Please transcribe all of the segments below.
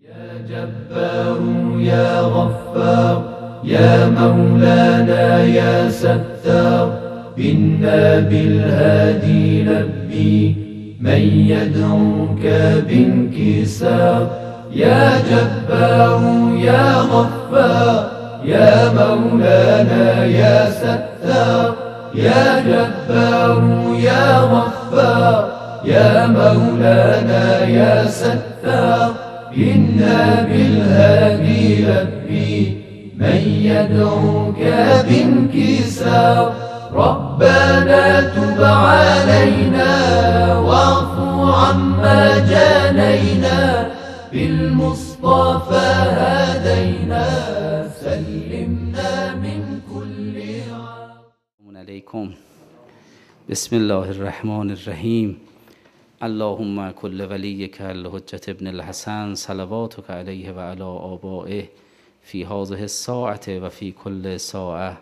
يا جبار يا غفار يا مولانا يا ستار إنا بالهادي نبي من يدعوك بانكسار يا جبار يا غفار يا مولانا يا ستار يا جبار يا غفار يا مولانا يا ستار إنا بالهادي لبي من يدعوك بانكسار ربنا تب علينا واعف عما جانينا بالمصطفى هدينا سلمنا من كل عليكم بسم الله الرحمن الرحيم اللهم كل وليك الحجة ابن الحسن صلواتك عليه وعلى آبائه في هذه و وفي كل ساعة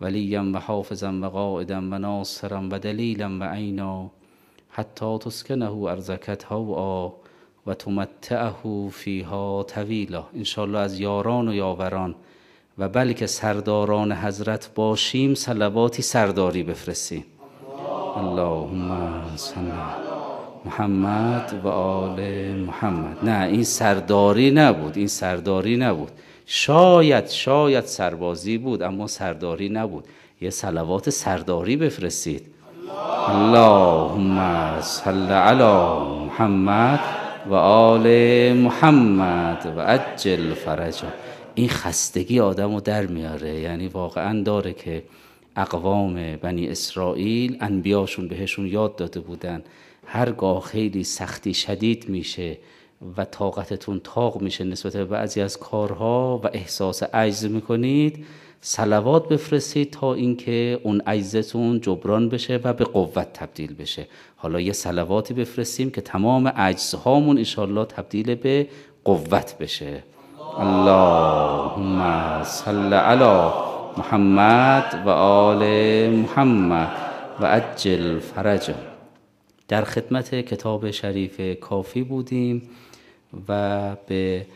وليا وحافظا وقائدا وناصرا ودليلا وعينا حتى تسكنه ارزکت هوا و تمتعه فیها طویلا انشالله از یاران و یاوران و بلکه سرداران حضرت باشیم صلواتی سرداری بفرستیم اللهم صلی محمد و آل محمد نه این سرداری نبود این سرداری نبود شاید شاید سربازی بود اما سرداری نبود یه سلوات سرداری بفرستید اللهم صل علی محمد و آل محمد و اجل فرجا این خستگی آدم رو در میاره یعنی واقعا داره که اقوام بنی اسرائیل انبیاشون بهشون یاد داده بودن هرگاه خیلی سختی شدید میشه و طاقتتون تاق میشه نسبت به بعضی از کارها و احساس عجز میکنید سلوات بفرستید تا اینکه اون عجزتون جبران بشه و به قوت تبدیل بشه حالا یه سلواتی بفرستیم که تمام عجزهامون انشالله تبدیل به قوت بشه اللهم صل علی محمد و آل محمد و اجل فرجه در خدمت کتاب شریف کافی بودیم و به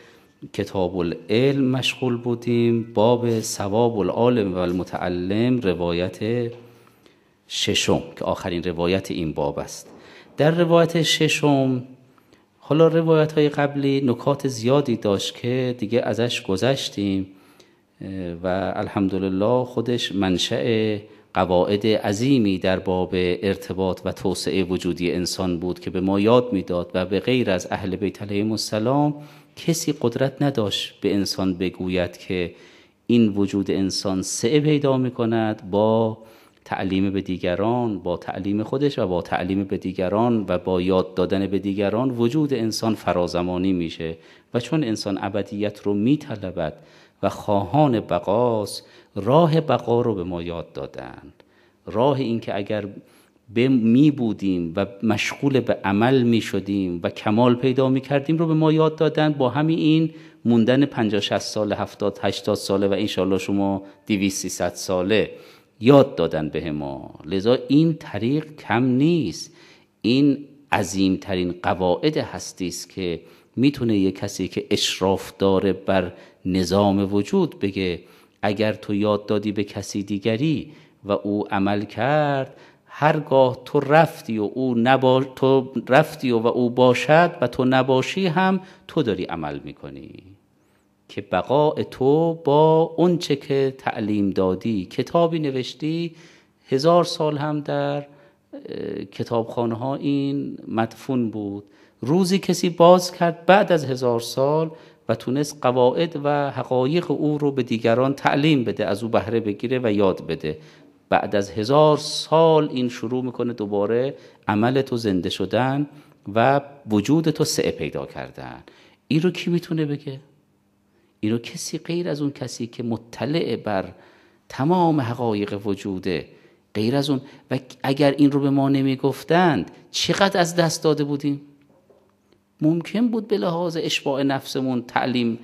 کتاب العلم مشغول بودیم باب ثواب العالم و المتعلم روایت ششم که آخرین روایت این باب است در روایت ششم حالا روایت های قبلی نکات زیادی داشت که دیگه ازش گذشتیم و الحمدلله خودش منشأ قواعد عظیمی در باب ارتباط و توسعه وجودی انسان بود که به ما یاد میداد و به غیر از اهل بیت علیهم السلام کسی قدرت نداشت به انسان بگوید که این وجود انسان سعه پیدا می کند با تعلیم به دیگران با تعلیم خودش و با تعلیم به دیگران و با یاد دادن به دیگران وجود انسان فرازمانی میشه و چون انسان ابدیت رو میطلبد و خواهان بقاست راه بقا رو به ما یاد دادن راه اینکه اگر می بودیم و مشغول به عمل می شدیم و کمال پیدا می کردیم رو به ما یاد دادن با همین این موندن 50 60 ساله 70 80 ساله و انشالله شما 200 300 ساله یاد دادن به ما لذا این طریق کم نیست این عظیمترین قواعد هستی است که میتونه یه کسی که اشراف داره بر نظام وجود بگه اگر تو یاد دادی به کسی دیگری و او عمل کرد هرگاه تو رفتی و او نبا... تو رفتی و, و او باشد و تو نباشی هم تو داری عمل میکنی که بقاء تو با اونچه که تعلیم دادی کتابی نوشتی هزار سال هم در کتابخانه ها این مدفون بود روزی کسی باز کرد بعد از هزار سال و تونست قواعد و حقایق او رو به دیگران تعلیم بده از او بهره بگیره و یاد بده بعد از هزار سال این شروع میکنه دوباره عمل تو زنده شدن و وجود تو سعه پیدا کردن این رو کی میتونه بگه؟ این رو کسی غیر از اون کسی که مطلع بر تمام حقایق وجوده غیر از اون و اگر این رو به ما نمیگفتند چقدر از دست داده بودیم؟ ممکن بود به لحاظ اشباع نفسمون تعلیم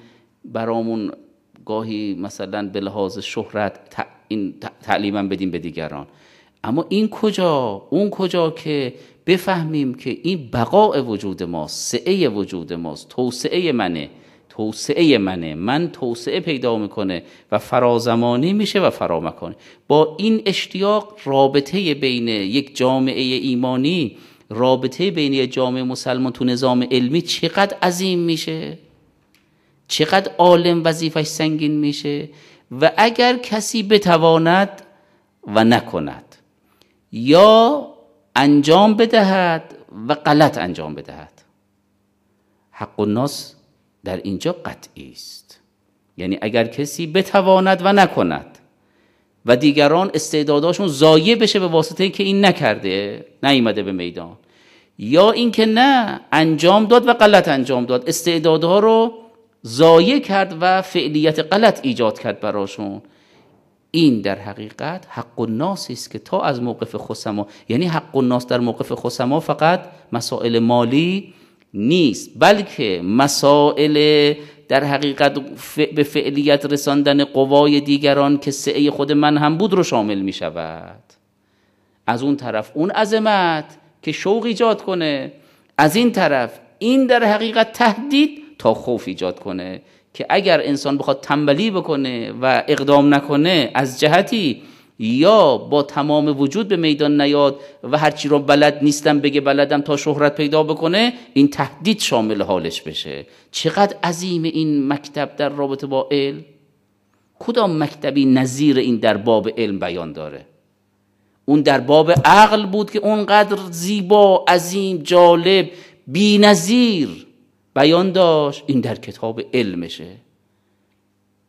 برامون گاهی مثلا به لحاظ شهرت این بدیم به دیگران اما این کجا اون کجا که بفهمیم که این بقاء وجود ماست سعه وجود ماست توسعه منه توسعه منه من توسعه پیدا میکنه و فرازمانی میشه و فرامکانه با این اشتیاق رابطه بین یک جامعه ایمانی رابطه بین جامعه مسلمان تو نظام علمی چقدر عظیم میشه چقدر عالم وظیفش سنگین میشه و اگر کسی بتواند و نکند یا انجام بدهد و غلط انجام بدهد حق الناس در اینجا قطعی است یعنی اگر کسی بتواند و نکند و دیگران استعداداشون ضایع بشه به واسطه که این نکرده نیامده به میدان یا اینکه نه انجام داد و غلط انجام داد استعدادها رو ضایع کرد و فعلیت غلط ایجاد کرد براشون این در حقیقت حق الناس است که تا از موقف خسما یعنی حق الناس در موقف خسما فقط مسائل مالی نیست بلکه مسائل در حقیقت به فعلیت رساندن قوای دیگران که سعه خود من هم بود رو شامل می شود از اون طرف اون عظمت که شوق ایجاد کنه از این طرف این در حقیقت تهدید تا خوف ایجاد کنه که اگر انسان بخواد تنبلی بکنه و اقدام نکنه از جهتی یا با تمام وجود به میدان نیاد و هرچی رو بلد نیستم بگه بلدم تا شهرت پیدا بکنه این تهدید شامل حالش بشه چقدر عظیم این مکتب در رابطه با علم کدام مکتبی نظیر این در باب علم بیان داره اون در باب عقل بود که اونقدر زیبا عظیم جالب بی نظیر بیان داشت این در کتاب علمشه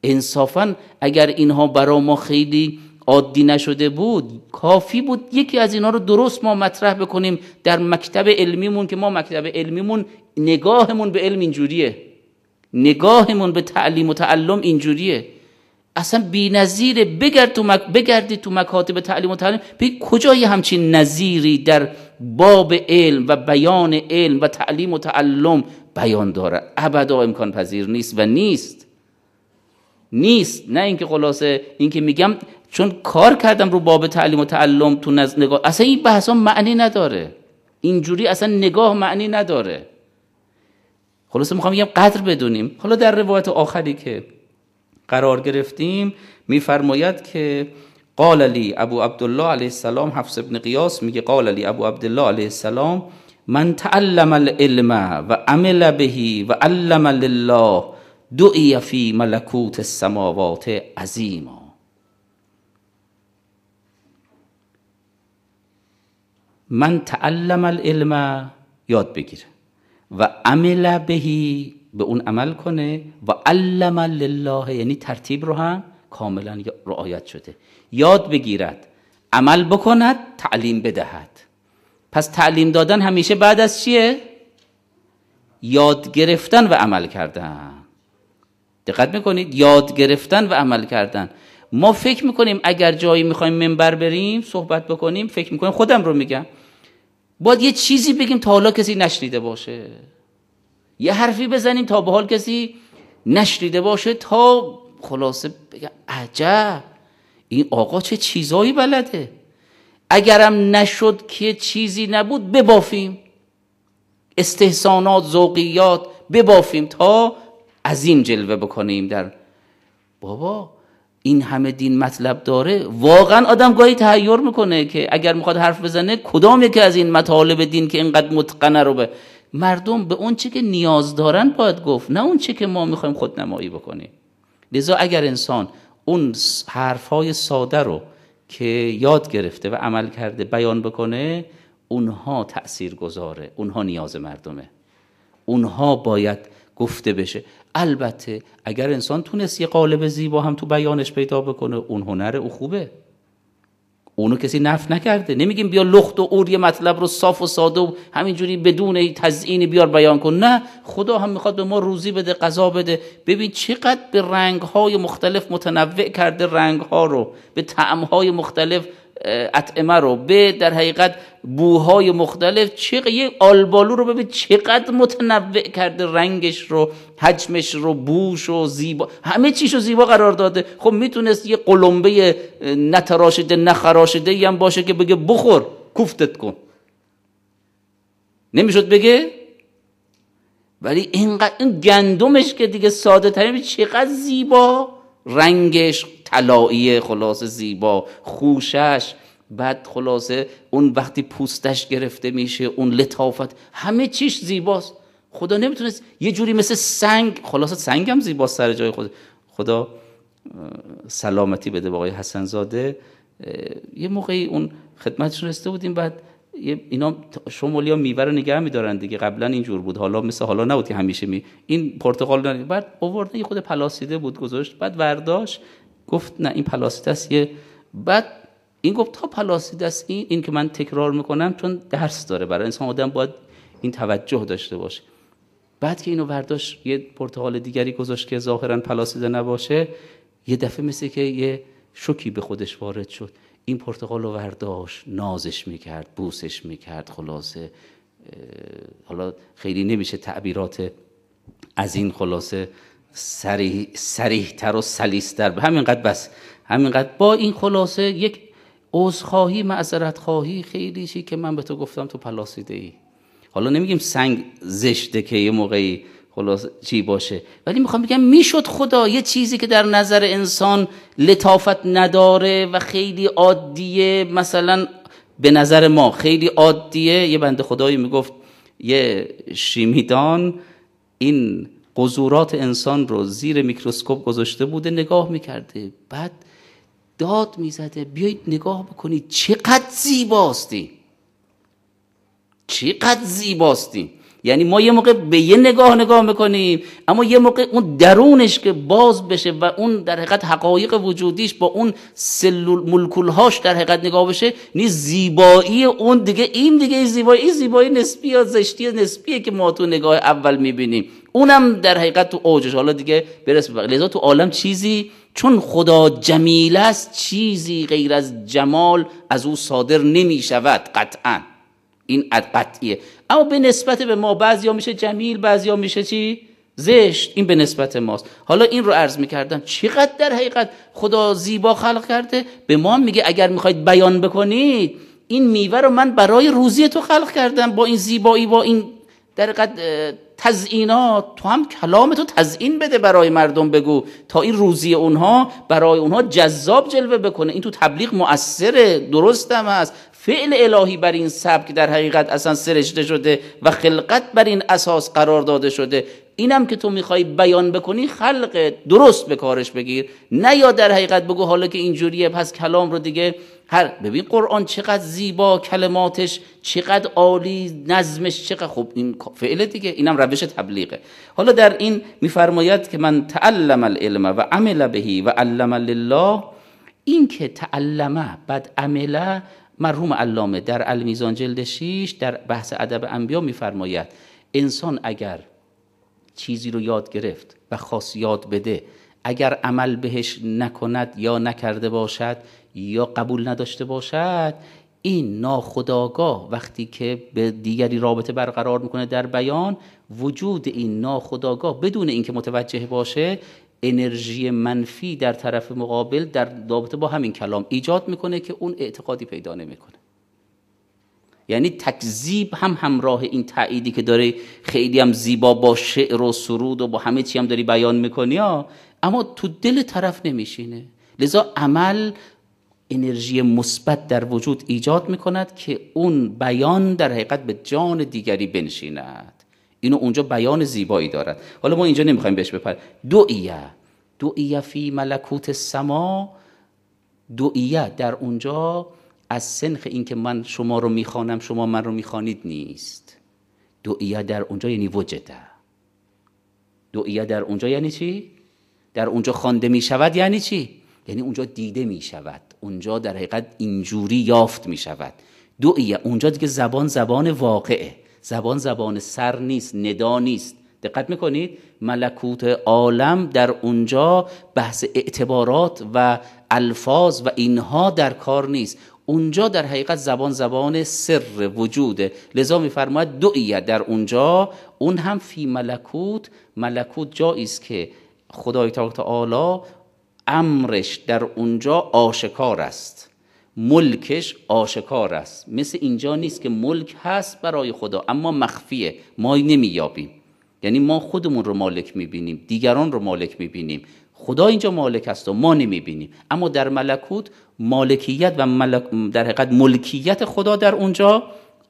انصافا اگر اینها برا ما خیلی عادی نشده بود کافی بود یکی از اینا رو درست ما مطرح بکنیم در مکتب علمیمون که ما مکتب علمیمون نگاهمون به علم اینجوریه نگاهمون به تعلیم و تعلم اینجوریه اصلا بی نظیره بگرد تو مک... بگردی تو مکاتب تعلیم و تعلیم کجا کجای همچین نظیری در باب علم و بیان علم و تعلیم و تعلم بیان داره ابدا امکان پذیر نیست و نیست نیست نه اینکه خلاصه اینکه میگم چون کار کردم رو باب تعلیم و تعلم تو نگاه اصلا این بحث ها معنی نداره اینجوری اصلا نگاه معنی نداره خلاصه میخوام بگم قدر بدونیم حالا در روایت آخری که قرار گرفتیم میفرماید که قال علی ابو عبدالله علیه السلام حفص ابن قیاس میگه قال علی ابو عبدالله علیه السلام من تعلم العلم و عمل بهی و علم لله دعی فی ملکوت السماوات عظیما من تعلم العلم یاد بگیره و عمل بهی به اون عمل کنه و علم لله یعنی ترتیب رو هم کاملا رعایت شده یاد بگیرد عمل بکند تعلیم بدهد پس تعلیم دادن همیشه بعد از چیه؟ یاد گرفتن و عمل کردن دقت میکنید یاد گرفتن و عمل کردن ما فکر میکنیم اگر جایی میخوایم منبر بریم صحبت بکنیم فکر میکنیم خودم رو میگم باید یه چیزی بگیم تا حالا کسی نشنیده باشه یه حرفی بزنیم تا به حال کسی نشنیده باشه تا خلاصه بگم عجب این آقا چه چیزایی بلده اگرم نشد که چیزی نبود ببافیم استحسانات ذوقیات ببافیم تا از این جلوه بکنیم در بابا این همه دین مطلب داره واقعا آدم گاهی تحیر میکنه که اگر میخواد حرف بزنه کدام یکی از این مطالب دین که اینقدر متقنه رو به مردم به اون که نیاز دارن باید گفت نه اون چه که ما میخوایم نمایی بکنیم لذا اگر انسان اون حرفهای ساده رو که یاد گرفته و عمل کرده بیان بکنه اونها تأثیر گذاره اونها نیاز مردمه اونها باید گفته بشه البته اگر انسان تونست یه قالب زیبا هم تو بیانش پیدا بکنه اون هنر او خوبه اونو کسی نف نکرده نمیگیم بیا لخت و اور یه مطلب رو صاف و ساده و همینجوری بدون تزئینی بیار بیان کن نه خدا هم میخواد به ما روزی بده قضا بده ببین چقدر به های مختلف متنوع کرده ها رو به های مختلف اطعمه رو به در حقیقت بوهای مختلف چقدر یه آلبالو رو ببین چقدر متنوع کرده رنگش رو حجمش رو بوش و زیبا همه چیش رو زیبا قرار داده خب میتونست یه قلمبه نتراشده نخراشده هم باشه که بگه بخور کوفتت کن نمیشد بگه ولی اینقدر این گندمش که دیگه ساده ترین چقدر زیبا رنگش طلایی خلاصه زیبا خوشش بعد خلاصه اون وقتی پوستش گرفته میشه اون لطافت همه چیش زیباست خدا نمیتونست یه جوری مثل سنگ خلاصه سنگ هم زیباست سر جای خود خدا سلامتی بده با آقای حسن زاده یه موقعی اون خدمتشون رسیده بودیم بعد اینا ها میوه رو نگه میدارن دیگه قبلا جور بود حالا مثل حالا نبود که همیشه می این پرتقال داره. بعد اوورد یه خود پلاسیده بود گذاشت بعد ورداش گفت نه این پلاسیده است یه بعد این گفت تا پلاسیده است این این که من تکرار میکنم چون درس داره برای انسان آدم باید این توجه داشته باشه بعد که اینو ورداش یه پرتغال دیگری گذاشت که ظاهرا پلاسیده نباشه یه دفعه مثل که یه شوکی به خودش وارد شد این پرتقال رو ورداشت نازش میکرد بوسش میکرد خلاصه حالا خیلی نمیشه تعبیرات از این خلاصه سریح, تر و سلیستر همینقدر بس همینقدر با این خلاصه یک عذرخواهی معذرت خواهی خیلی چی که من به تو گفتم تو پلاسیده ای حالا نمیگیم سنگ زشته که یه موقعی خلاص چی باشه ولی میخوام بگم میشد خدا یه چیزی که در نظر انسان لطافت نداره و خیلی عادیه مثلا به نظر ما خیلی عادیه یه بنده خدایی میگفت یه شیمیدان این قضورات انسان رو زیر میکروسکوپ گذاشته بوده نگاه میکرده بعد داد میزده بیایید نگاه بکنید چقدر زیباستی چقدر زیباستی یعنی ما یه موقع به یه نگاه نگاه میکنیم اما یه موقع اون درونش که باز بشه و اون در حقیقت حقایق وجودیش با اون سلول ملکولهاش در حقیقت نگاه بشه نی زیبایی اون دیگه این دیگه این زیبایی زیبایی نسبی یا زشتی نسبیه که ما تو نگاه اول میبینیم اونم در حقیقت تو اوجش حالا دیگه برس لذا تو عالم چیزی چون خدا جمیل است چیزی غیر از جمال از او صادر نمیشود قطعاً این قطعیه اما به نسبت به ما ها میشه جمیل ها میشه چی زشت این به نسبت ماست حالا این رو عرض میکردم چقدر در حقیقت خدا زیبا خلق کرده به ما میگه اگر میخواید بیان بکنید این میوه رو من برای روزی تو خلق کردم با این زیبایی با این در تزئینات تو هم کلام تو تزئین بده برای مردم بگو تا این روزی اونها برای اونها جذاب جلوه بکنه این تو تبلیغ مؤثره درستم هست فعل الهی بر این سبک در حقیقت اصلا سرشته شده و خلقت بر این اساس قرار داده شده اینم که تو میخوای بیان بکنی خلق درست به کارش بگیر نه یا در حقیقت بگو حالا که اینجوریه پس کلام رو دیگه هر ببین قرآن چقدر زیبا کلماتش چقدر عالی نظمش چقدر خوب این فعله دیگه اینم روش تبلیغه حالا در این میفرماید که من تعلم العلم و عمل بهی و علم لله این که تعلمه بعد عمله مرحوم علامه در المیزان جلد 6 در بحث ادب انبیا میفرماید انسان اگر چیزی رو یاد گرفت و خاص یاد بده اگر عمل بهش نکند یا نکرده باشد یا قبول نداشته باشد این ناخداگاه وقتی که به دیگری رابطه برقرار میکنه در بیان وجود این ناخداگاه بدون اینکه متوجه باشه انرژی منفی در طرف مقابل در رابطه با همین کلام ایجاد میکنه که اون اعتقادی پیدا نمیکنه یعنی تکذیب هم همراه این تعییدی که داره خیلی هم زیبا با شعر و سرود و با همه چی هم داری بیان میکنی ها اما تو دل طرف نمیشینه لذا عمل انرژی مثبت در وجود ایجاد میکند که اون بیان در حقیقت به جان دیگری بنشیند اینو اونجا بیان زیبایی دارد حالا ما اینجا نمیخوایم بهش بپر دعیه دعیه فی ملکوت سما دعیه در اونجا از سنخ که من شما رو میخوانم شما من رو میخوانید نیست دعیه در اونجا یعنی وجده دعیه در اونجا یعنی چی؟ در اونجا خوانده می شود یعنی چی؟ یعنی اونجا دیده می شود اونجا در حقیقت اینجوری یافت می شود دعیه اونجا دیگه زبان زبان واقعه زبان زبان سر نیست ندا نیست دقت میکنید ملکوت عالم در اونجا بحث اعتبارات و الفاظ و اینها در کار نیست اونجا در حقیقت زبان زبان سر وجوده لذا میفرماید دعیه در اونجا اون هم فی ملکوت ملکوت جایی است که خدای تعالی امرش در اونجا آشکار است ملکش آشکار است مثل اینجا نیست که ملک هست برای خدا اما مخفیه ما نمییابیم یعنی ما خودمون رو مالک میبینیم دیگران رو مالک میبینیم خدا اینجا مالک است و ما نمیبینیم اما در ملکوت مالکیت و ملک در حقیقت ملکیت خدا در اونجا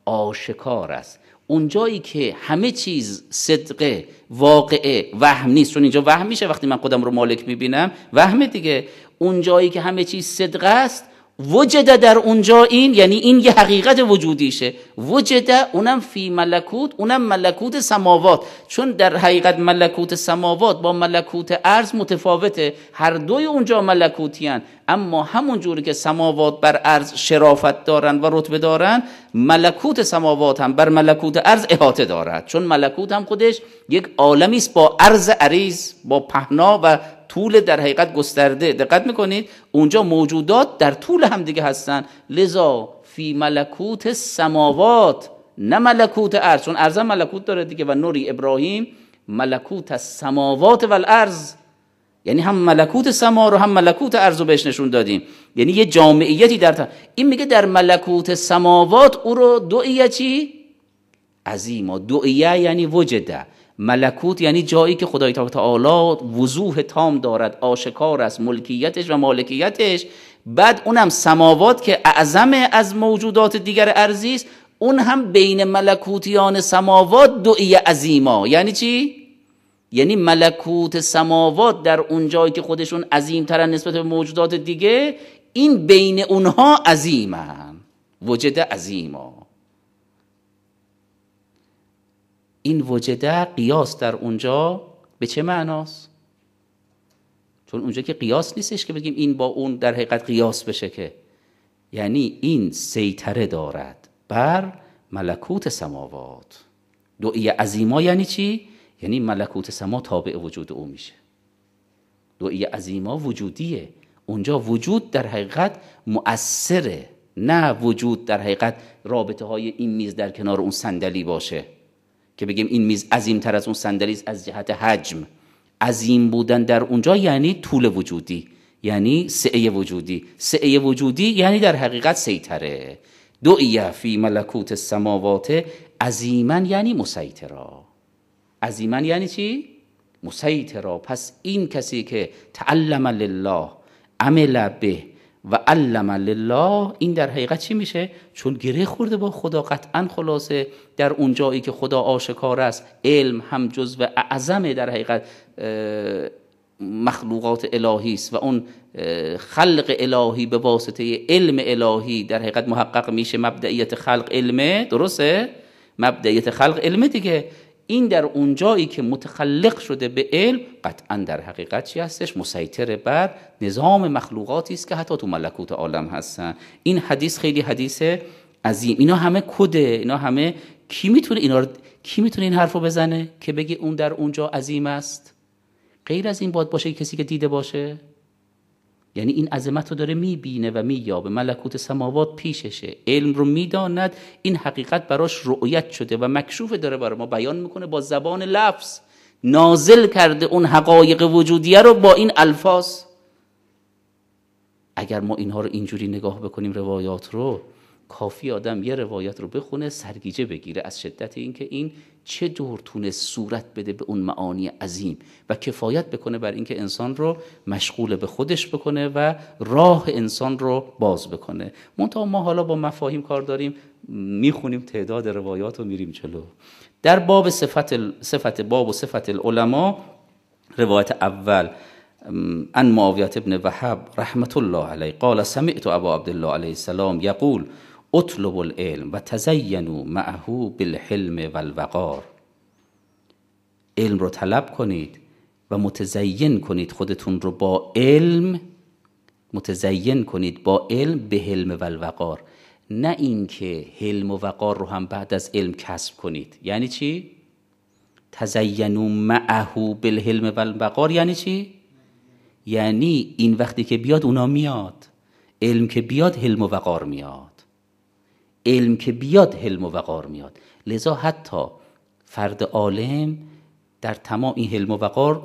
آشکار است اونجایی که همه چیز صدقه واقعه وهم نیست چون اینجا وهم میشه وقتی من خودم رو مالک میبینم وهم دیگه اونجایی که همه چیز صدقه است وجد در اونجا این یعنی این یه حقیقت وجودیشه وجد اونم فی ملکوت اونم ملکوت سماوات چون در حقیقت ملکوت سماوات با ملکوت ارض متفاوته هر دوی اونجا ملکوتیان اما همون جوری که سماوات بر ارض شرافت دارن و رتبه دارن ملکوت سماوات هم بر ملکوت ارض احاطه دارد چون ملکوت هم خودش یک عالمی است با ارض عریض با پهنا و طول در حقیقت گسترده دقت میکنید اونجا موجودات در طول هم دیگه هستن لذا فی ملکوت سماوات نه ملکوت عرض چون ارزم ملکوت داره دیگه و نوری ابراهیم ملکوت سماوات و الارض یعنی هم ملکوت سما رو هم ملکوت رو بهش نشون دادیم یعنی یه جامعیتی در تا... این میگه در ملکوت سماوات او رو دعیه چی؟ و دعیه یعنی وجده ملکوت یعنی جایی که خدای تعالی وضوح تام دارد آشکار است ملکیتش و مالکیتش بعد اونم سماوات که اعظم از موجودات دیگر ارزی است اون هم بین ملکوتیان سماوات دوئی عظیما یعنی چی یعنی ملکوت سماوات در اون جایی که خودشون عظیم ترن نسبت به موجودات دیگه این بین اونها عظیمه وجد عظیما این وجده قیاس در اونجا به چه معناست چون اونجا که قیاس نیستش که بگیم این با اون در حقیقت قیاس بشه که یعنی این سیطره دارد بر ملکوت سماوات دعی عظیما یعنی چی؟ یعنی ملکوت سما تابع وجود او میشه دعی عظیما وجودیه اونجا وجود در حقیقت مؤثره نه وجود در حقیقت رابطه های این میز در کنار اون صندلی باشه که بگیم این میز تر از اون صندلی از جهت حجم عظیم بودن در اونجا یعنی طول وجودی یعنی سعه وجودی سعه وجودی یعنی در حقیقت سیتره دعیه فی ملکوت السماوات عظیما یعنی مسیطرا عظیما یعنی چی؟ مسیطرا پس این کسی که تعلم لله عمل به و علم لله این در حقیقت چی میشه چون گره خورده با خدا قطعا خلاصه در اون جایی که خدا آشکار است علم هم جزو اعظم در حقیقت مخلوقات الهی است و اون خلق الهی به واسطه علم الهی در حقیقت محقق میشه مبدعیت خلق علمه درسته مبدعیت خلق علمه دیگه این در اونجایی که متخلق شده به علم قطعا در حقیقت چی هستش مسیطر بر نظام مخلوقاتی است که حتی تو ملکوت عالم هستن این حدیث خیلی حدیث عظیم اینا همه کده اینا همه کی میتونه اینا رو... کی میتونه این حرفو بزنه که بگی اون در اونجا عظیم است غیر از این باد باشه کسی که دیده باشه یعنی این عظمت رو داره میبینه و مییابه ملکوت سماوات پیششه علم رو میداند این حقیقت براش رؤیت شده و مکشوفه داره برای ما بیان میکنه با زبان لفظ نازل کرده اون حقایق وجودیه رو با این الفاظ اگر ما اینها رو اینجوری نگاه بکنیم روایات رو کافی آدم یه روایت رو بخونه سرگیجه بگیره از شدت اینکه این چه دور تونه صورت بده به اون معانی عظیم و کفایت بکنه بر اینکه انسان رو مشغول به خودش بکنه و راه انسان رو باز بکنه منتها ما حالا با مفاهیم کار داریم میخونیم تعداد روایات و میریم جلو در باب صفت, صفت باب و صفت العلماء روایت اول ان معاویت ابن وهب رحمت الله علیه قال سمعت ابا عبدالله علیه السلام یقول اطلب العلم و تزینو معه بالحلم والوقار علم رو طلب کنید و متزین کنید خودتون رو با علم متزین کنید با علم به حلم و الوقار نه اینکه حلم و وقار رو هم بعد از علم کسب کنید یعنی چی تزینو معه بالحلم و یعنی چی یعنی این وقتی که بیاد اونا میاد علم که بیاد حلم و وقار میاد علم که بیاد حلم و وقار میاد لذا حتی فرد عالم در تمام این حلم و وقار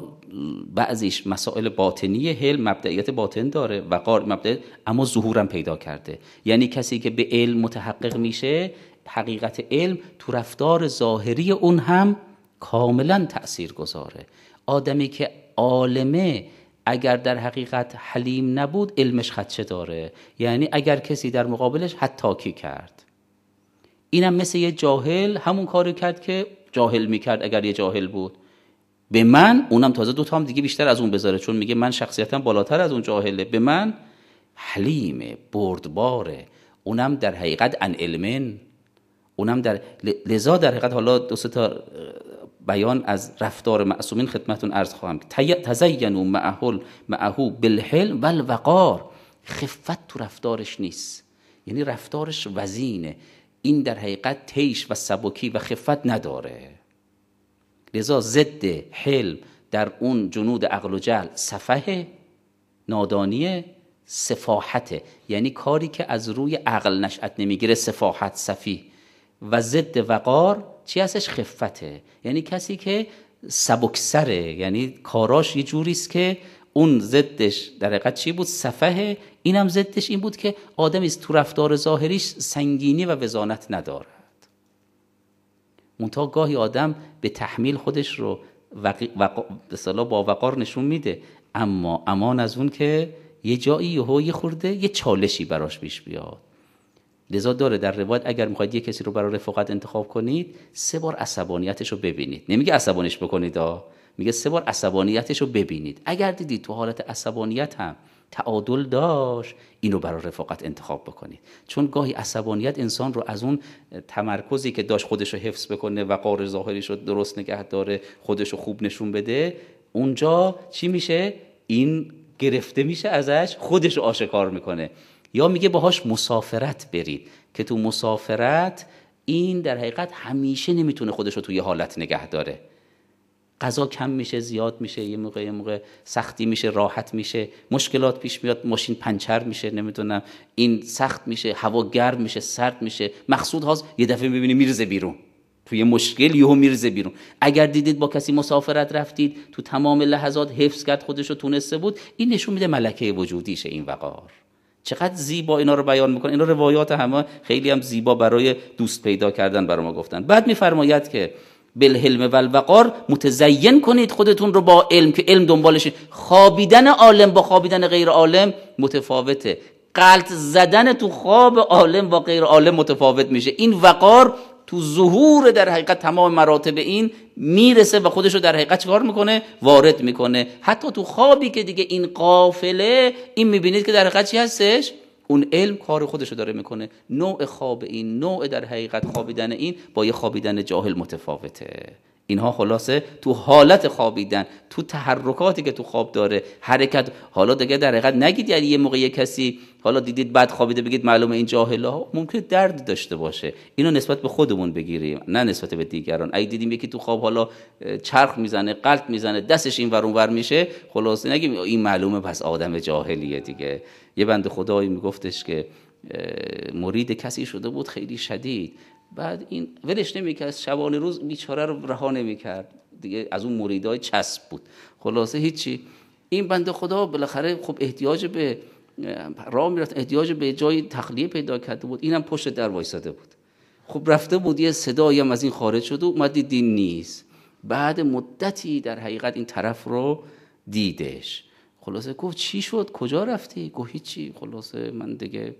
بعضیش مسائل باطنی حلم مبدعیت باطن داره وقار مبدع اما ظهورم پیدا کرده یعنی کسی که به علم متحقق میشه حقیقت علم تو رفتار ظاهری اون هم کاملا تأثیر گذاره آدمی که عالمه اگر در حقیقت حلیم نبود علمش خدشه داره یعنی اگر کسی در مقابلش کی کرد اینم مثل یه جاهل همون کاری کرد که جاهل میکرد اگر یه جاهل بود به من اونم تازه دو هم دیگه بیشتر از اون بذاره چون میگه من شخصیتم بالاتر از اون جاهله به من حلیمه بردباره اونم در حقیقت ان علمن اونم در لذا در حقیقت حالا دو تا بیان از رفتار معصومین خدمتون عرض خواهم تزین و معهول معهو بالحلم و خفت تو رفتارش نیست یعنی رفتارش وزینه این در حقیقت تیش و سبکی و خفت نداره لذا ضد حلم در اون جنود عقل و جل صفحه نادانیه سفاحته یعنی کاری که از روی عقل نشأت نمیگیره سفاحت صفی و ضد وقار چی هستش خفته یعنی کسی که سبکسره یعنی کاراش یه جوریست که اون ضدش در حقیقت چی بود صفحه اینم ضدش این بود که آدمی تو رفتار ظاهریش سنگینی و وزانت ندارد منتها گاهی آدم به تحمیل خودش رو با وقار نشون میده اما امان از اون که یه جایی یه خورده یه چالشی براش پیش بیاد لذا داره در روایت اگر میخواید یه کسی رو برای رفاقت انتخاب کنید سه بار عصبانیتش رو ببینید نمیگه عصبانیش بکنید آه. میگه سه بار عصبانیتش رو ببینید اگر دیدید تو حالت عصبانیت هم تعادل داشت اینو رو برای رفاقت انتخاب بکنید چون گاهی عصبانیت انسان رو از اون تمرکزی که داشت خودش رو حفظ بکنه و قار ظاهریش رو درست نگه داره خودش رو خوب نشون بده اونجا چی میشه این گرفته میشه ازش خودش رو آشکار میکنه یا میگه باهاش مسافرت برید که تو مسافرت این در حقیقت همیشه نمیتونه خودش رو توی حالت نگه داره غذا کم میشه زیاد میشه یه موقع یه موقع سختی میشه راحت میشه مشکلات پیش میاد ماشین پنچر میشه نمیدونم این سخت میشه هوا گرم میشه سرد میشه مقصود هاست یه دفعه میبینی میرزه بیرون توی مشکل یهو میرزه بیرون اگر دیدید با کسی مسافرت رفتید تو تمام لحظات حفظ کرد خودش رو تونسته بود این نشون میده ملکه وجودیشه این وقار چقدر زیبا اینا رو بیان میکنه اینا روایات همه خیلی هم زیبا برای دوست پیدا کردن برای ما گفتن بعد میفرماید که بالحلم و الوقار متزین کنید خودتون رو با علم که علم دنبالشه خوابیدن عالم با خوابیدن غیر عالم متفاوته قلط زدن تو خواب عالم با غیر عالم متفاوت میشه این وقار تو ظهور در حقیقت تمام مراتب این میرسه و خودش رو در حقیقت چکار میکنه وارد میکنه حتی تو خوابی که دیگه این قافله این میبینید که در حقیقت چی هستش اون علم کار خودش رو داره میکنه نوع خواب این نوع در حقیقت خوابیدن این با یه خوابیدن جاهل متفاوته اینها خلاصه تو حالت خوابیدن تو تحرکاتی که تو خواب داره حرکت حالا دیگه در حقیقت نگید یعنی یه موقع یه کسی حالا دیدید بعد خوابیده بگید معلومه این جاهله ممکن درد داشته باشه اینو نسبت به خودمون بگیریم نه نسبت به دیگران اگه دیدیم یکی تو خواب حالا چرخ میزنه قلط میزنه دستش این ور ور میشه خلاصه نگیم این معلومه پس آدم جاهلیه دیگه یه بند خدایی میگفتش که مرید کسی شده بود خیلی شدید بعد این ولش نمیکرد شبان روز بیچاره رو رها نمیکرد دیگه از اون مریدای چسب بود خلاصه هیچی این بنده خدا بالاخره خب احتیاج به راه میرفت احتیاج به جای تخلیه پیدا کرده بود اینم پشت در وایساده بود خب رفته بود یه صدایی هم از این خارج شده اومد دید دین نیست بعد مدتی در حقیقت این طرف رو دیدش خلاصه گفت چی شد کجا رفتی گفت هیچی خلاصه من دیگه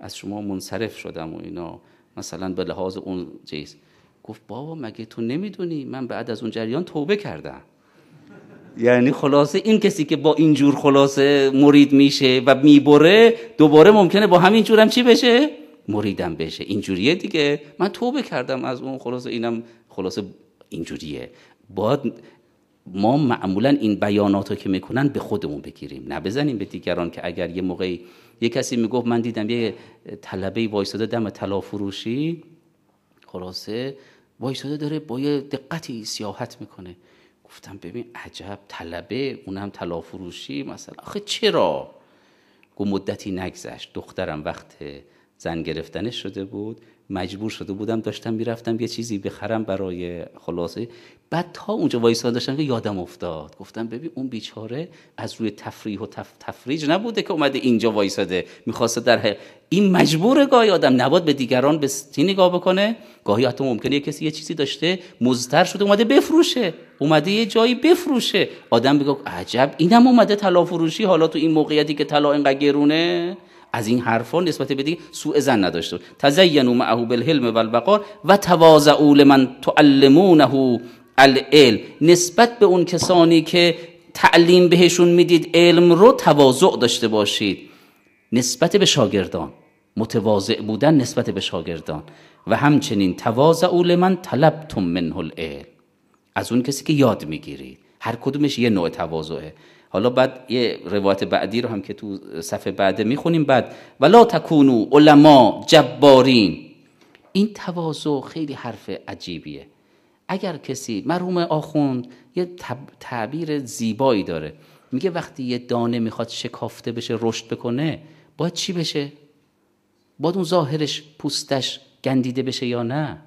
از شما منصرف شدم و اینا مثلا به لحاظ اون چیز گفت بابا مگه تو نمیدونی من بعد از اون جریان توبه کردم یعنی خلاصه این کسی که با اینجور خلاصه مرید میشه و میبره دوباره ممکنه با همین هم چی بشه مریدم بشه اینجوریه دیگه من توبه کردم از اون خلاصه اینم خلاصه اینجوریه با ما معمولا این بیانات رو که میکنن به خودمون بگیریم نه بزنیم به دیگران که اگر یه موقعی یه کسی میگفت من دیدم یه طلبه وایساده دم طلا فروشی خلاصه وایساده داره با یه دقتی سیاحت میکنه گفتم ببین عجب طلبه اونم طلا فروشی مثلا آخه چرا گو مدتی نگذشت دخترم وقت زن گرفتنش شده بود مجبور شده بودم داشتم میرفتم یه چیزی بخرم برای خلاصه بعد تا اونجا وایسا داشتن که یادم افتاد گفتم ببین اون بیچاره از روی تفریح و تف... تفریج نبوده که اومده اینجا وایساده میخواسته در حق... این مجبور گاهی آدم نباد به دیگران به تی نگاه بکنه گاهی حتی ممکنه یه کسی یه چیزی داشته مزدر شده اومده بفروشه اومده یه جایی بفروشه آدم بگه عجب اینم اومده طلا فروشی حالا تو این موقعیتی که طلا اینقدر گرونه از این حرفا نسبت به دیگه سوء زن نداشته تزینوا معه بالحلم والبقار و تواضعوا لمن تعلمونه العلم نسبت به اون کسانی که تعلیم بهشون میدید علم رو تواضع داشته باشید نسبت به شاگردان متواضع بودن نسبت به شاگردان و همچنین تواضع من طلبتم منه العلم از اون کسی که یاد میگیرید هر کدومش یه نوع تواضعه حالا بعد یه روایت بعدی رو هم که تو صفحه بعده میخونیم بعد ولا تکونو علما جبارین این تواضع خیلی حرف عجیبیه اگر کسی مرحوم آخوند یه تعبیر زیبایی داره میگه وقتی یه دانه میخواد شکافته بشه رشد بکنه باید چی بشه باید اون ظاهرش پوستش گندیده بشه یا نه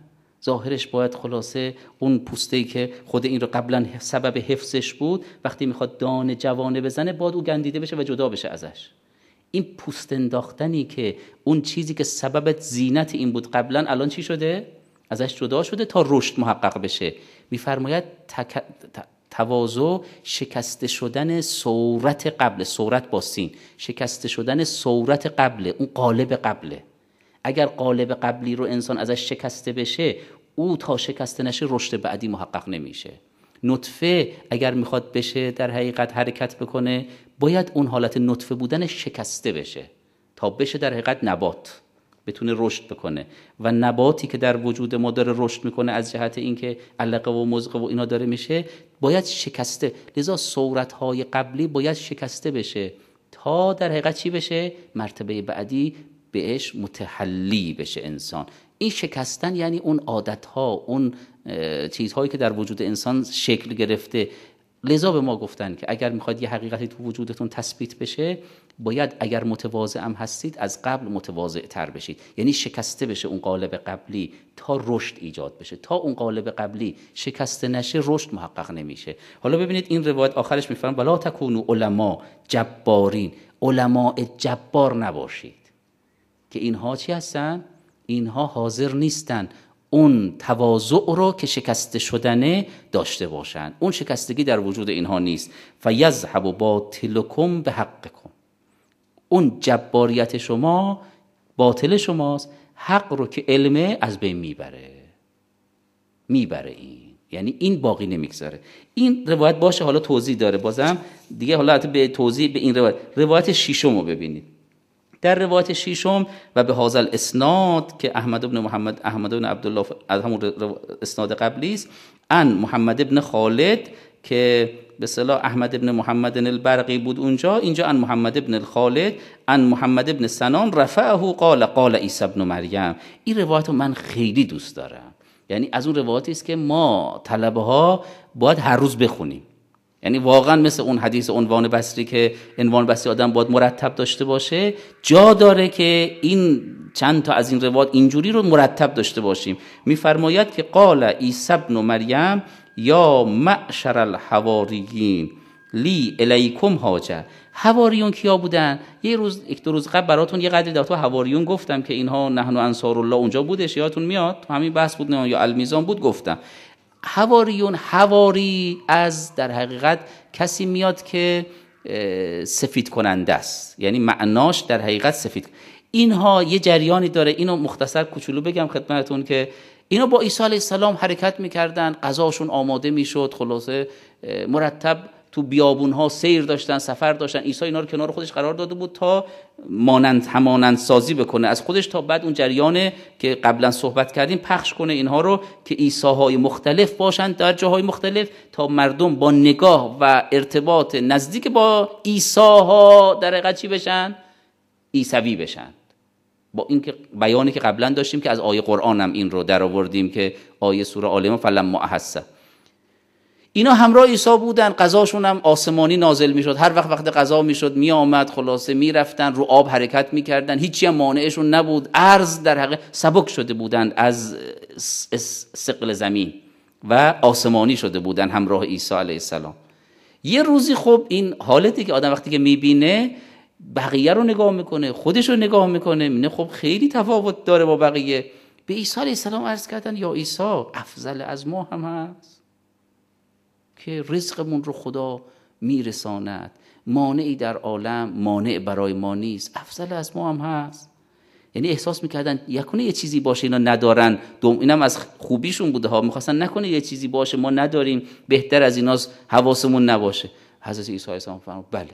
ظاهرش باید خلاصه اون پوسته که خود این رو قبلا سبب حفظش بود وقتی میخواد دانه جوانه بزنه باید او گندیده بشه و جدا بشه ازش این پوست انداختنی که اون چیزی که سبب زینت این بود قبلا الان چی شده ازش جدا شده تا رشد محقق بشه میفرماید تک... تواضع شکسته شدن صورت قبل صورت با سین شکسته شدن صورت قبل، اون قالب قبله اگر قالب قبلی رو انسان ازش شکسته بشه او تا شکسته نشه رشد بعدی محقق نمیشه نطفه اگر میخواد بشه در حقیقت حرکت بکنه باید اون حالت نطفه بودن شکسته بشه تا بشه در حقیقت نبات بتونه رشد بکنه و نباتی که در وجود ما داره رشد میکنه از جهت اینکه علقه و مزقه و اینا داره میشه باید شکسته لذا صورت های قبلی باید شکسته بشه تا در حقیقت چی بشه مرتبه بعدی بهش متحلی بشه انسان این شکستن یعنی اون عادت ها اون چیزهایی که در وجود انسان شکل گرفته لذا به ما گفتن که اگر میخواد یه حقیقتی تو وجودتون تثبیت بشه باید اگر متواضع هم هستید از قبل متواضع تر بشید یعنی شکسته بشه اون قالب قبلی تا رشد ایجاد بشه تا اون قالب قبلی شکسته نشه رشد محقق نمیشه حالا ببینید این روایت آخرش میفرم ولا تکونو علما جبارین علما جبار نباشید که اینها چی هستن اینها حاضر نیستن اون تواضع رو که شکسته شدنه داشته باشند اون شکستگی در وجود اینها نیست فیذهب باطلکم به حقکم اون جباریت شما باطل شماست حق رو که علمه از بین میبره میبره این یعنی این باقی نمیگذاره این روایت باشه حالا توضیح داره بازم دیگه حالا به توضیح به این روایت روایت شیشم رو ببینید در روایت شیشم و به حاضر اسناد که احمد ابن محمد احمد ابن عبدالله از همون اسناد قبلی است ان محمد ابن خالد که به صلاح احمد ابن محمد البرقی بود اونجا اینجا ان محمد ابن الخالد ان محمد ابن سنان رفعه قال قال عیسی ابن مریم این روایت رو من خیلی دوست دارم یعنی از اون روایتی است که ما طلبه ها باید هر روز بخونیم یعنی واقعا مثل اون حدیث عنوان بصری که عنوان بصری آدم باید مرتب داشته باشه جا داره که این چند تا از این روایت اینجوری رو مرتب داشته باشیم میفرماید که قال عیسی ابن مریم یا معشر الحواریین لی الیکم حاجه حواریون کیا بودن یه روز یک دو روز قبل براتون یه قدری در تو حواریون گفتم که اینها نحن انصار الله اونجا بودش یادتون میاد تو همین بحث بود نه یا المیزان بود گفتم حواریون حواری از در حقیقت کسی میاد که سفید کننده است یعنی معناش در حقیقت سفید اینها یه جریانی داره اینو مختصر کوچولو بگم خدمتتون که اینا با عیسی علیه السلام حرکت میکردن غذاشون آماده میشد خلاصه مرتب تو بیابون ها سیر داشتن سفر داشتن عیسی اینا رو کنار خودش قرار داده بود تا مانند همانند سازی بکنه از خودش تا بعد اون جریان که قبلا صحبت کردیم پخش کنه اینها رو که عیسی مختلف باشند در جاهای مختلف تا مردم با نگاه و ارتباط نزدیک با عیسی ها در قچی چی بشن عیسوی بشن با اینکه بیانی که قبلا داشتیم که از آیه قرآن هم این رو درآوردیم که آیه سوره آل فلم ما اینا همراه عیسی بودن قضاشون هم آسمانی نازل میشد هر وقت وقت قضا میشد آمد خلاصه میرفتن رو آب حرکت میکردن هیچی هم مانعشون نبود ارز در حقیقت سبک شده بودن از سقل زمین و آسمانی شده بودن همراه عیسی علیه السلام یه روزی خب این حالتی که آدم وقتی که میبینه بقیه رو نگاه میکنه خودش رو نگاه میکنه میبینه خب خیلی تفاوت داره با بقیه به عیسی علیه السلام عرض کردن یا عیسی افضل از ما هم هست که رزقمون رو خدا میرساند مانعی در عالم مانع برای ما نیست افضل از ما هم هست یعنی احساس میکردن یکونه یه چیزی باشه اینا ندارن دوم اینم از خوبیشون بوده ها میخواستن نکنه یه چیزی باشه ما نداریم بهتر از اینا حواسمون نباشه حضرت عیسی علیه السلام فرمود بله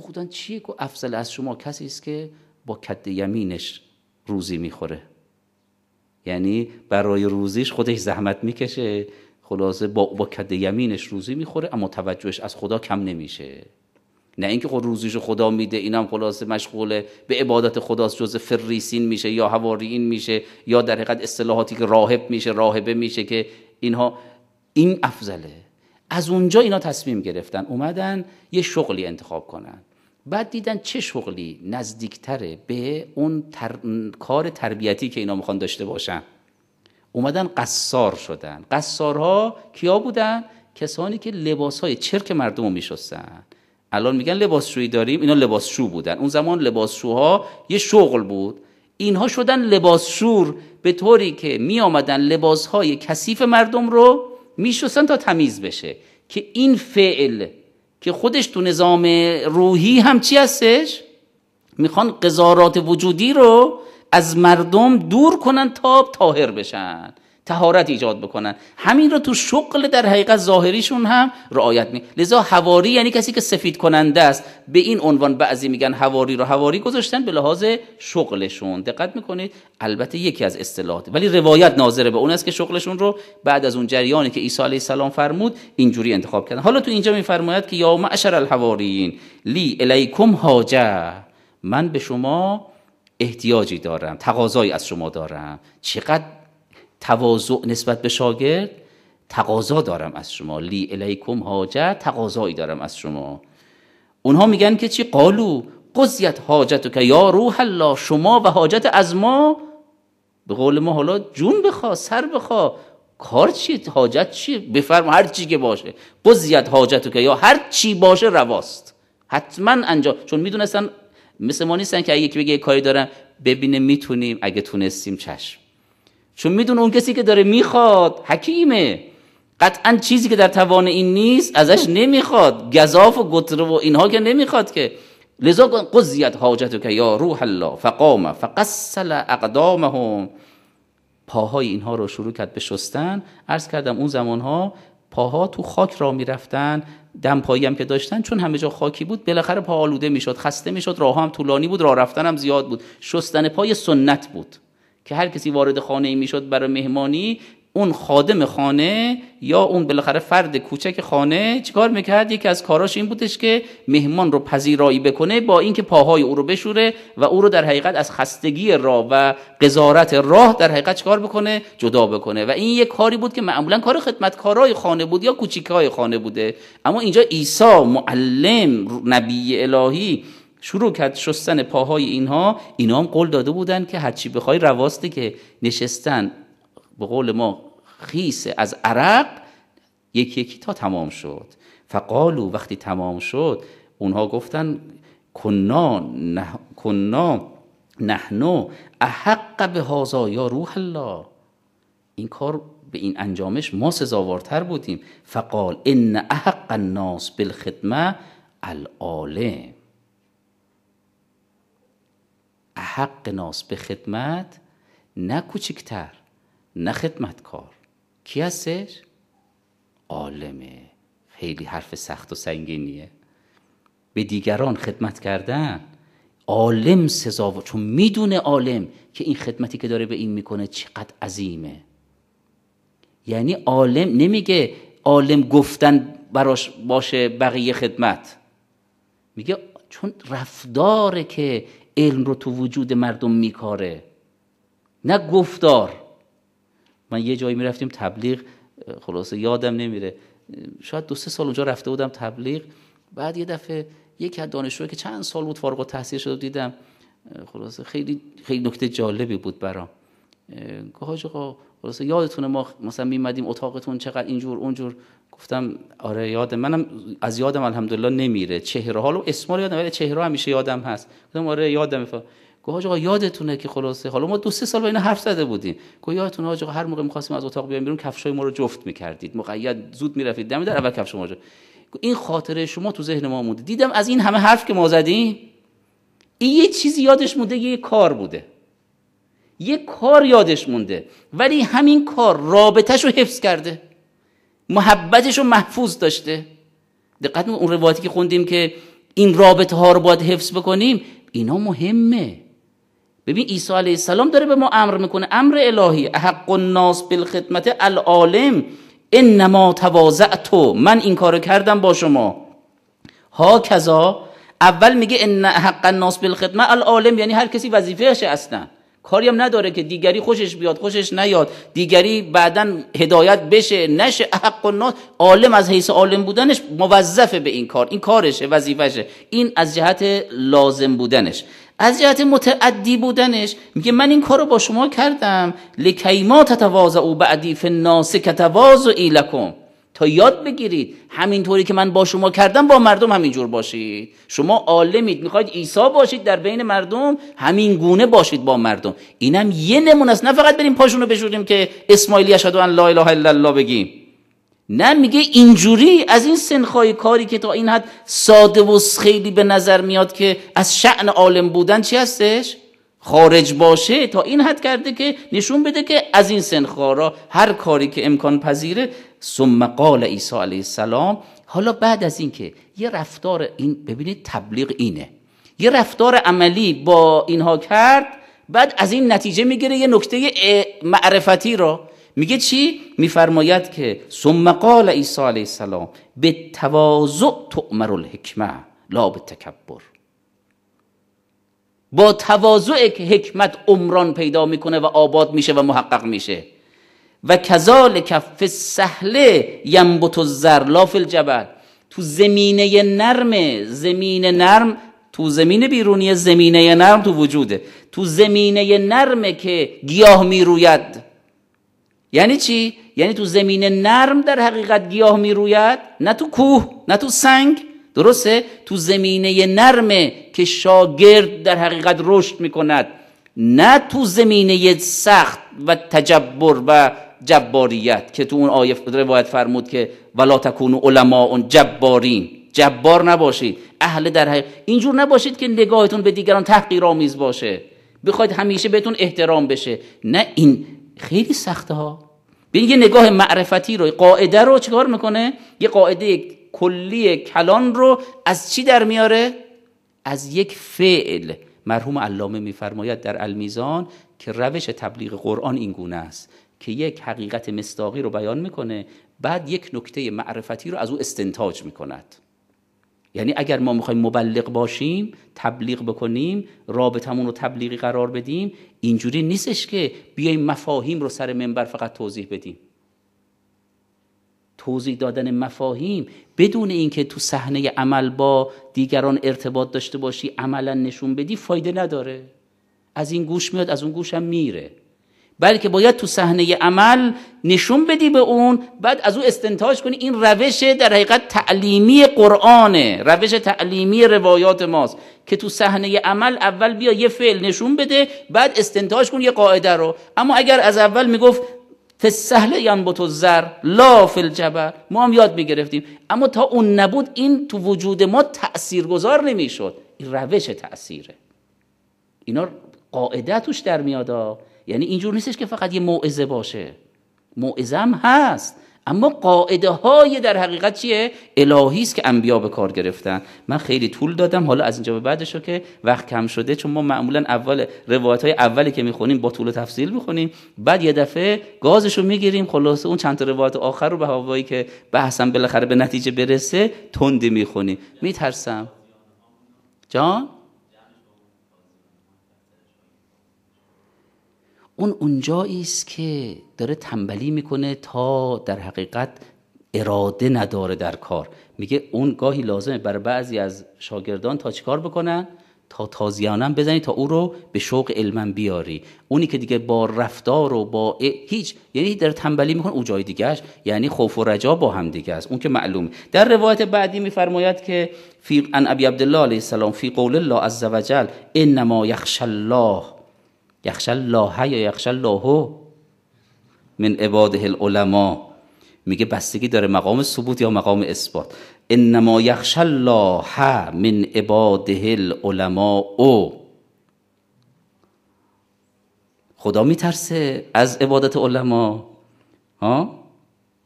گو خدا چیه که افضل از شما کسی است که با کد یمینش روزی میخوره یعنی برای روزیش خودش زحمت میکشه خلاصه با, با کد یمینش روزی میخوره اما توجهش از خدا کم نمیشه نه اینکه خود روزیش خدا میده اینم خلاصه مشغوله به عبادت خداست جز فریسین میشه یا حواریین میشه یا در حقیقت اصطلاحاتی که راهب میشه راهبه میشه که اینها این افضله از اونجا اینا تصمیم گرفتن اومدن یه شغلی انتخاب کنن بعد دیدن چه شغلی نزدیکتره به اون کار تربیتی که اینا میخوان داشته باشن اومدن قصار شدن قصارها کیا بودن کسانی که لباس های چرک مردم رو میشستن الان میگن لباسشویی داریم اینا شو بودن اون زمان لباسشوها یه شغل بود اینها شدن لباسشور به طوری که می آمدن لباس های کثیف مردم رو میشستن تا تمیز بشه که این فعل که خودش تو نظام روحی هم چی هستش میخوان قضارات وجودی رو از مردم دور کنن تا تاهر بشن تهارت ایجاد بکنن همین رو تو شغل در حقیقت ظاهریشون هم رعایت می لذا حواری یعنی کسی که سفید کننده است به این عنوان بعضی میگن حواری رو حواری گذاشتن به لحاظ شغلشون دقت میکنید البته یکی از اصطلاحات ولی روایت ناظره به اون است که شغلشون رو بعد از اون جریانی که عیسی علیه السلام فرمود اینجوری انتخاب کردن حالا تو اینجا میفرماید که یا معشر الحواریین لی الیکم حاجه من به شما احتیاجی دارم تقاضایی از شما دارم چقدر تواضع نسبت به شاگرد تقاضا دارم از شما لی الیکم حاجت تقاضایی دارم از شما اونها میگن که چی قالو قضیت حاجت که یا روح الله شما و حاجت از ما به قول ما حالا جون بخوا سر بخوا کار چیه حاجت چی؟ بفرما هر چی که باشه قضیت حاجت که یا هر چی باشه رواست حتما انجام چون میدونستن مثل ما نیستن که اگه یکی بگه کاری دارم ببینه میتونیم اگه تونستیم چشم چون میدونه اون کسی که داره میخواد حکیمه قطعا چیزی که در توان این نیست ازش نمیخواد گذاف و گتره و اینها که نمیخواد که لذا قضیت حاجت که یا روح الله فقام فقسل اقدامهم پاهای اینها رو شروع کرد به شستن عرض کردم اون زمانها پاها تو خاک را میرفتن دم هم که داشتن چون همه جا خاکی بود بالاخره پا آلوده میشد خسته میشد راه هم طولانی بود راه رفتن هم زیاد بود شستن پای سنت بود که هر کسی وارد خانه میشد برای مهمانی اون خادم خانه یا اون بالاخره فرد کوچک خانه چیکار میکرد یکی از کاراش این بودش که مهمان رو پذیرایی بکنه با اینکه پاهای او رو بشوره و او رو در حقیقت از خستگی راه و قذارت راه در حقیقت چیکار بکنه جدا بکنه و این یک کاری بود که معمولا کار خدمتکارای خانه بود یا کوچیکای خانه بوده اما اینجا عیسی معلم نبی الهی شروع کرد شستن پاهای اینها اینا هم قول داده بودند که هرچی بخوای رواسته که نشستن به قول ما خیس از عرق یکی یکی تا تمام شد فقالو وقتی تمام شد اونها گفتن کنا نه... کنا نحنو احق به هازا یا روح الله این کار به این انجامش ما سزاوارتر بودیم فقال ان احق الناس بالخدمه العالم حق ناس به خدمت نه کوچکتر نه خدمتکار کی هستش؟ عالمه خیلی حرف سخت و سنگینیه به دیگران خدمت کردن عالم سزاوار چون میدونه عالم که این خدمتی که داره به این میکنه چقدر عظیمه یعنی عالم نمیگه عالم گفتن براش باشه بقیه خدمت میگه چون رفتاره که علم رو تو وجود مردم میکاره نه گفتار من یه جایی میرفتیم تبلیغ خلاصه یادم نمیره شاید دو سه سال اونجا رفته بودم تبلیغ بعد یه دفعه یکی از دانشجوها که چند سال بود فارغ التحصیل شده دیدم خلاصه خیلی خیلی نکته جالبی بود برام گفت حاج خلاص یادتونه ما مثلا میمدیم اتاقتون چقدر اینجور اونجور گفتم آره یاد منم از یادم الحمدلله نمیره چهره حالا اسم رو یادم ولی چهره همیشه یادم هست گفتم آره یادم فا. گفت حاج یادتونه که خلاصه حالا ما دو سه سال با اینا حرف زده بودیم گفت یادتونه حاج هر موقع می‌خواستیم از اتاق بیایم بیرون کفشای ما رو جفت می‌کردید مقید زود می‌رفتید دم در اول کفش ما رو این خاطره شما تو ذهن ما مونده دیدم از این همه حرف که ما زدیم یه چیزی یادش مونده یه کار بوده یه کار یادش مونده ولی همین کار رابطهش رو حفظ کرده محبتش رو محفوظ داشته دقت اون روایتی که خوندیم که این رابطه ها رو باید حفظ بکنیم اینا مهمه ببین عیسی علیه السلام داره به ما امر میکنه امر الهی احق الناس بالخدمت العالم انما تو من این کارو کردم با شما ها کذا اول میگه ان حق الناس بالخدمه العالم یعنی هر کسی وظیفهشه هستن. کاری هم نداره که دیگری خوشش بیاد خوشش نیاد دیگری بعدا هدایت بشه نشه حق و ناس عالم از حیث عالم بودنش موظفه به این کار این کارشه وظیفشه این از جهت لازم بودنش از جهت متعدی بودنش میگه من این کارو با شما کردم لکی ما او بعدی فی الناس ای لکم تا یاد بگیرید همینطوری که من با شما کردم با مردم همینجور باشید شما عالمید میخواید عیسی باشید در بین مردم همین گونه باشید با مردم اینم یه نمونه است نه فقط بریم پاشونو بشوریم که اسماعیلی اشهد ان لا اله الا الله بگیم نه میگه اینجوری از این سنخای کاری که تا این حد ساده و خیلی به نظر میاد که از شعن عالم بودن چی هستش خارج باشه تا این حد کرده که نشون بده که از این سنخارا هر کاری که امکان پذیره ثم قال عیسی علیه السلام حالا بعد از اینکه یه رفتار این ببینید تبلیغ اینه یه رفتار عملی با اینها کرد بعد از این نتیجه میگیره یه نکته معرفتی را میگه چی میفرماید که ثم قال عیسی علیه السلام به تواضع تؤمر الحکمه لا به تکبر با تواضع حکمت عمران پیدا میکنه و آباد میشه و محقق میشه و کزال کف سهله ینبت الزر لا الجبل تو زمینه نرم زمین نرم تو زمین بیرونی زمینه نرم تو وجوده تو زمینه نرمه که گیاه میروید یعنی چی یعنی تو زمین نرم در حقیقت گیاه میروید نه تو کوه نه تو سنگ درسته تو زمینه نرمه که شاگرد در حقیقت رشد میکند نه تو زمینه سخت و تجبر و جباریت که تو اون آیه روایت فرمود که ولا تکونو علما اون جبارین جبار نباشید اهل در اینجور نباشید که نگاهتون به دیگران تحقیرآمیز باشه بخواید همیشه بهتون احترام بشه نه این خیلی سخته ها ببین یه نگاه معرفتی رو قاعده رو چیکار میکنه یه قاعده کلی کلان رو از چی در میاره؟ از یک فعل مرحوم علامه میفرماید در المیزان که روش تبلیغ قرآن این گونه است که یک حقیقت مستاقی رو بیان میکنه بعد یک نکته معرفتی رو از او استنتاج میکند یعنی اگر ما میخوایم مبلغ باشیم تبلیغ بکنیم رابطمون رو تبلیغی قرار بدیم اینجوری نیستش که بیایم مفاهیم رو سر منبر فقط توضیح بدیم توضیح دادن مفاهیم بدون اینکه تو صحنه عمل با دیگران ارتباط داشته باشی عملا نشون بدی فایده نداره از این گوش میاد از اون گوش هم میره بلکه باید تو صحنه عمل نشون بدی به اون بعد از او استنتاج کنی این روش در حقیقت تعلیمی قرآنه روش تعلیمی روایات ماست که تو صحنه عمل اول بیا یه فعل نشون بده بعد استنتاج کن یه قاعده رو اما اگر از اول میگفت فسهله بوتو زر لا فی الجبل ما هم یاد میگرفتیم اما تا اون نبود این تو وجود ما تاثیرگذار نمیشد این روش تاثیره اینا قاعده توش در میاد یعنی اینجور نیستش که فقط یه موعظه باشه موعظه هم هست اما قاعده های در حقیقت چیه الهی است که انبیا به کار گرفتن من خیلی طول دادم حالا از اینجا به بعدش که وقت کم شده چون ما معمولا اول روایت های اولی که میخونیم با طول و تفصیل میخونیم بعد یه دفعه گازش رو میگیریم خلاصه اون چند تا روایت آخر رو به هوایی که بحثم بالاخره به نتیجه برسه تندی میخونیم میترسم جان اون اونجایی است که داره تنبلی میکنه تا در حقیقت اراده نداره در کار میگه اون گاهی لازمه بر بعضی از شاگردان تا چیکار بکنن تا تازیانم بزنی تا او رو به شوق علمم بیاری اونی که دیگه با رفتار و با هیچ یعنی در تنبلی میکنه او جای دیگهش یعنی خوف و رجا با هم دیگه است اون که معلومه در روایت بعدی میفرماید که فی ان ابی عبدالله علیه السلام فی قول الله عز وجل انما یخش الله یخش الله یا یخش الله من عباده العلماء میگه بستگی داره مقام ثبوت یا مقام اثبات انما یخش الله من عباده العلماء او خدا میترسه از عبادت علما ها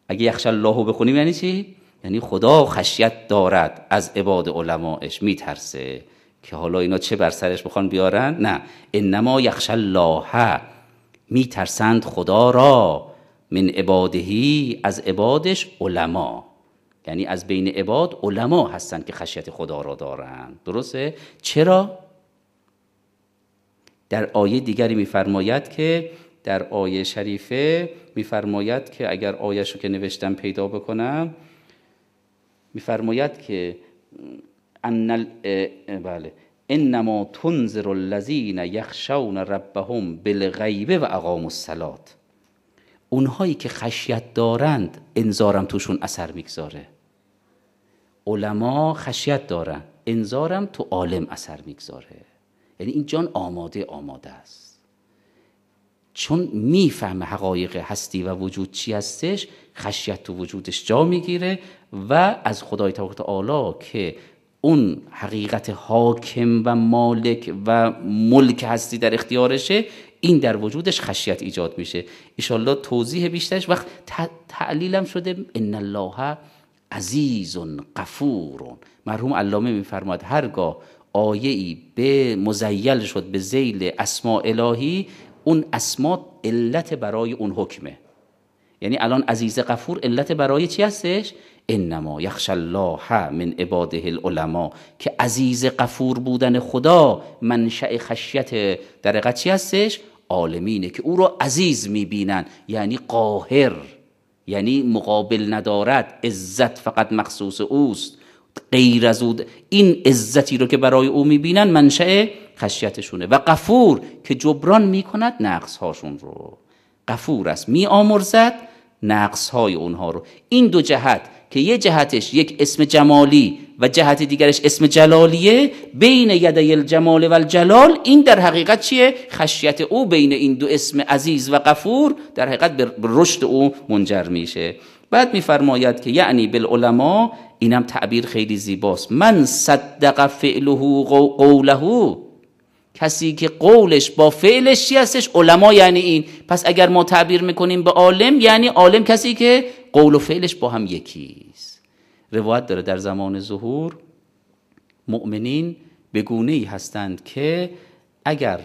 اگه یخش الله بخونیم یعنی چی یعنی خدا خشیت دارد از عباد علماش میترسه که حالا اینا چه بر سرش بخوان بیارن نه انما یخش الله میترسند خدا را من عبادهی از عبادش علما یعنی از بین عباد علما هستند که خشیت خدا را دارند درسته چرا در آیه دیگری میفرماید که در آیه شریفه میفرماید که اگر آیه رو که نوشتم پیدا بکنم میفرماید که ان بله انما تنذر الذین یخشون ربهم بالغیبه و اقاموا اونهایی که خشیت دارند انذارم توشون اثر میگذاره علما خشیت دارن انذارم تو عالم اثر میگذاره یعنی این جان آماده آماده است چون میفهمه حقایق هستی و وجود چی هستش خشیت تو وجودش جا میگیره و از خدای تبارک تعالی که اون حقیقت حاکم و مالک و ملک هستی در اختیارشه این در وجودش خشیت ایجاد میشه ایشالله توضیح بیشترش وقت تعلیلم شده ان الله عزیز قفور مرحوم علامه میفرماد هرگاه آیه ای به مزیل شد به زیل اسما الهی اون اسما علت برای اون حکمه یعنی الان عزیز قفور علت برای چی هستش انما یخش الله من عباده العلماء که عزیز قفور بودن خدا منشأ خشیت در چی هستش عالمینه که او را عزیز میبینن یعنی قاهر یعنی مقابل ندارد عزت فقط مخصوص اوست غیر از او این عزتی رو که برای او میبینن منشأ خشیتشونه و قفور که جبران میکند نقص هاشون رو قفور است می نقص های اونها رو این دو جهت که یه جهتش یک اسم جمالی و جهت دیگرش اسم جلالیه بین یدی الجمال و الجلال این در حقیقت چیه؟ خشیت او بین این دو اسم عزیز و قفور در حقیقت به رشد او منجر میشه بعد میفرماید که یعنی بالعلما اینم تعبیر خیلی زیباست من صدق فعله قوله کسی که قولش با فعلش چی هستش علما یعنی این پس اگر ما تعبیر میکنیم به عالم یعنی عالم کسی که قول و فعلش با هم یکیست روایت داره در زمان ظهور مؤمنین به گونه ای هستند که اگر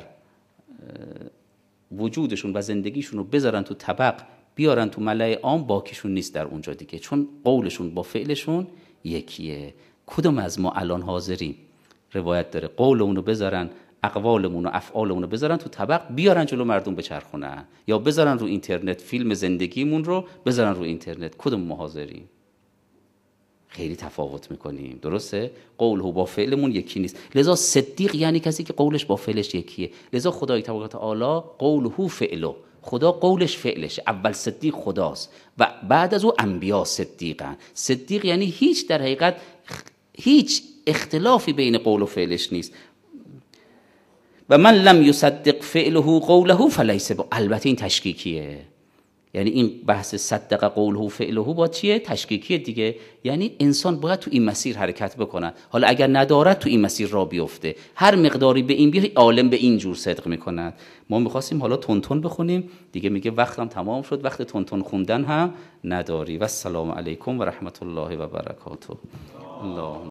وجودشون و زندگیشون رو بذارن تو طبق بیارن تو ملای عام باکیشون نیست در اونجا دیگه چون قولشون با فعلشون یکیه کدوم از ما الان حاضریم روایت داره قول اونو بذارن اقوالمون و افعالمون رو بذارن تو طبق بیارن جلو مردم بچرخونن یا بذارن رو اینترنت فیلم زندگیمون رو بذارن رو اینترنت کدوم ما حاضریم خیلی تفاوت میکنیم درسته قول و با فعلمون یکی نیست لذا صدیق یعنی کسی که قولش با فعلش یکیه لذا خدای تبارک تعالی قول و فعلو خدا قولش فعلش اول صدیق خداست و بعد از او انبیا صدیقن صدیق یعنی هیچ در حقیقت هیچ اختلافی بین قول و فعلش نیست و من لم یصدق فعله قوله فلیس با البته این تشکیکیه یعنی این بحث صدق قوله فعله با چیه تشکیکیه دیگه یعنی انسان باید تو این مسیر حرکت بکنه حالا اگر ندارد تو این مسیر را بیفته هر مقداری به این بیاری عالم به این جور صدق میکند ما میخواستیم حالا تونتون بخونیم دیگه میگه وقتم تمام شد وقت تونتون خوندن هم نداری و السلام علیکم و رحمت الله و برکاته الله